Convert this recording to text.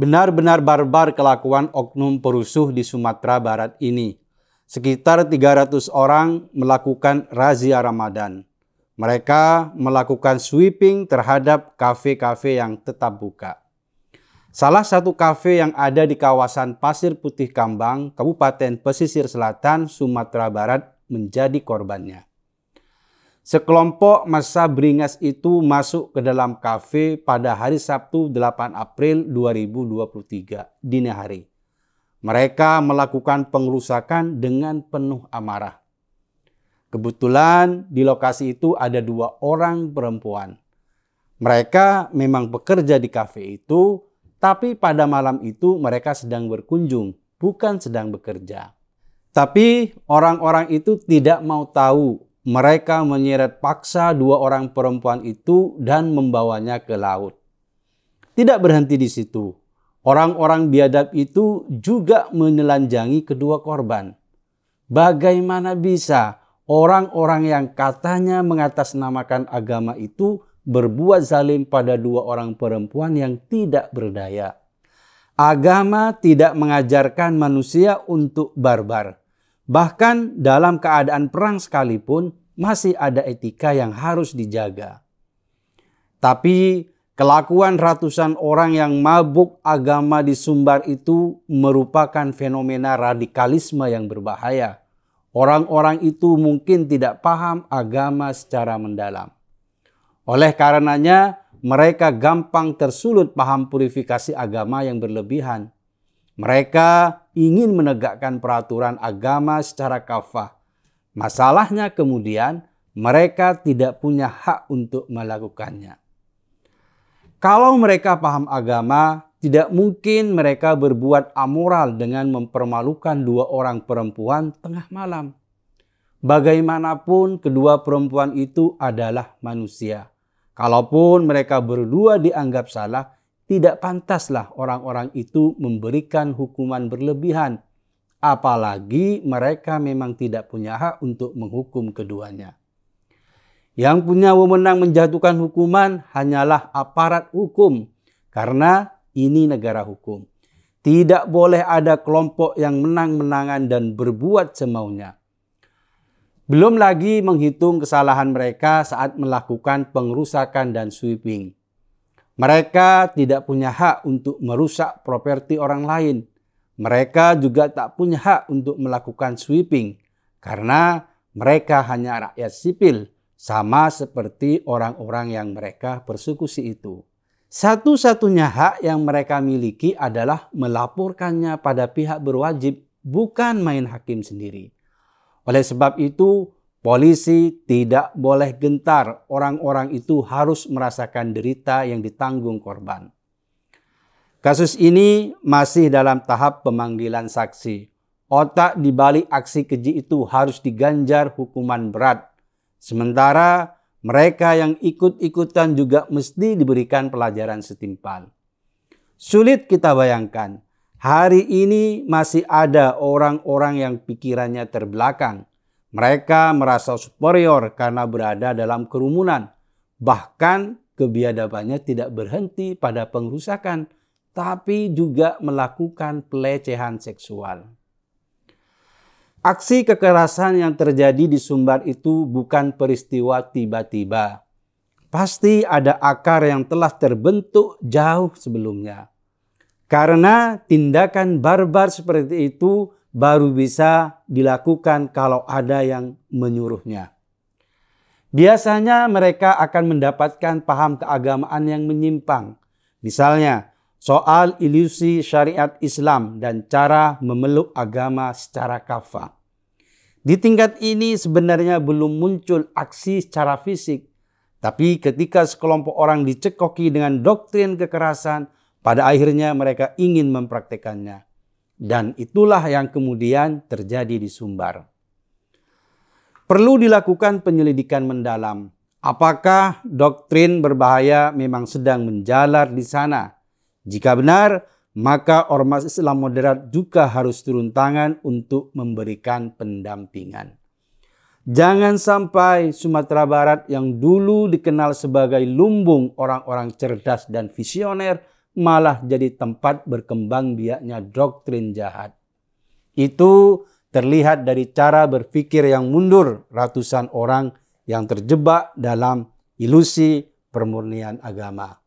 Benar-benar barbar kelakuan oknum perusuh di Sumatera Barat ini. Sekitar 300 orang melakukan razia Ramadan. Mereka melakukan sweeping terhadap kafe-kafe yang tetap buka. Salah satu kafe yang ada di kawasan Pasir Putih Kambang, Kabupaten Pesisir Selatan, Sumatera Barat menjadi korbannya. Sekelompok masa beringas itu masuk ke dalam kafe pada hari Sabtu 8 April 2023, dini hari. Mereka melakukan pengerusakan dengan penuh amarah. Kebetulan di lokasi itu ada dua orang perempuan. Mereka memang bekerja di kafe itu, tapi pada malam itu mereka sedang berkunjung, bukan sedang bekerja. Tapi orang-orang itu tidak mau tahu mereka menyeret paksa dua orang perempuan itu dan membawanya ke laut. Tidak berhenti di situ, orang-orang biadab itu juga menelanjangi kedua korban. Bagaimana bisa orang-orang yang katanya mengatasnamakan agama itu berbuat zalim pada dua orang perempuan yang tidak berdaya? Agama tidak mengajarkan manusia untuk barbar. Bahkan dalam keadaan perang sekalipun, masih ada etika yang harus dijaga. Tapi kelakuan ratusan orang yang mabuk agama di Sumbar itu merupakan fenomena radikalisme yang berbahaya. Orang-orang itu mungkin tidak paham agama secara mendalam. Oleh karenanya, mereka gampang tersulut paham purifikasi agama yang berlebihan. Mereka ingin menegakkan peraturan agama secara kafah, Masalahnya kemudian mereka tidak punya hak untuk melakukannya. Kalau mereka paham agama, tidak mungkin mereka berbuat amoral dengan mempermalukan dua orang perempuan tengah malam. Bagaimanapun, kedua perempuan itu adalah manusia. Kalaupun mereka berdua dianggap salah, tidak pantaslah orang-orang itu memberikan hukuman berlebihan apalagi mereka memang tidak punya hak untuk menghukum keduanya. Yang punya wewenang menjatuhkan hukuman hanyalah aparat hukum, karena ini negara hukum. Tidak boleh ada kelompok yang menang-menangan dan berbuat semaunya. Belum lagi menghitung kesalahan mereka saat melakukan pengerusakan dan sweeping. Mereka tidak punya hak untuk merusak properti orang lain, mereka juga tak punya hak untuk melakukan sweeping karena mereka hanya rakyat sipil, sama seperti orang-orang yang mereka persekusi itu. Satu-satunya hak yang mereka miliki adalah melaporkannya pada pihak berwajib, bukan main hakim sendiri. Oleh sebab itu, polisi tidak boleh gentar. Orang-orang itu harus merasakan derita yang ditanggung korban. Kasus ini masih dalam tahap pemanggilan saksi. Otak di balik aksi keji itu harus diganjar hukuman berat. Sementara mereka yang ikut-ikutan juga mesti diberikan pelajaran setimpal. Sulit kita bayangkan, hari ini masih ada orang-orang yang pikirannya terbelakang. Mereka merasa superior karena berada dalam kerumunan. Bahkan kebiadabannya tidak berhenti pada pengrusakan, tapi juga melakukan pelecehan seksual. Aksi kekerasan yang terjadi di Sumbar itu bukan peristiwa tiba-tiba. Pasti ada akar yang telah terbentuk jauh sebelumnya. Karena tindakan barbar seperti itu baru bisa dilakukan kalau ada yang menyuruhnya. Biasanya mereka akan mendapatkan paham keagamaan yang menyimpang. Misalnya, soal ilusi syariat Islam dan cara memeluk agama secara kafah. Di tingkat ini sebenarnya belum muncul aksi secara fisik, tapi ketika sekelompok orang dicekoki dengan doktrin kekerasan, pada akhirnya mereka ingin mempraktekannya. Dan itulah yang kemudian terjadi di Sumbar. Perlu dilakukan penyelidikan mendalam. Apakah doktrin berbahaya memang sedang menjalar di sana jika benar, maka ormas Islam moderat juga harus turun tangan untuk memberikan pendampingan. Jangan sampai Sumatera Barat yang dulu dikenal sebagai lumbung orang-orang cerdas dan visioner malah jadi tempat berkembang biaknya doktrin jahat. Itu terlihat dari cara berpikir yang mundur ratusan orang yang terjebak dalam ilusi permurnian agama.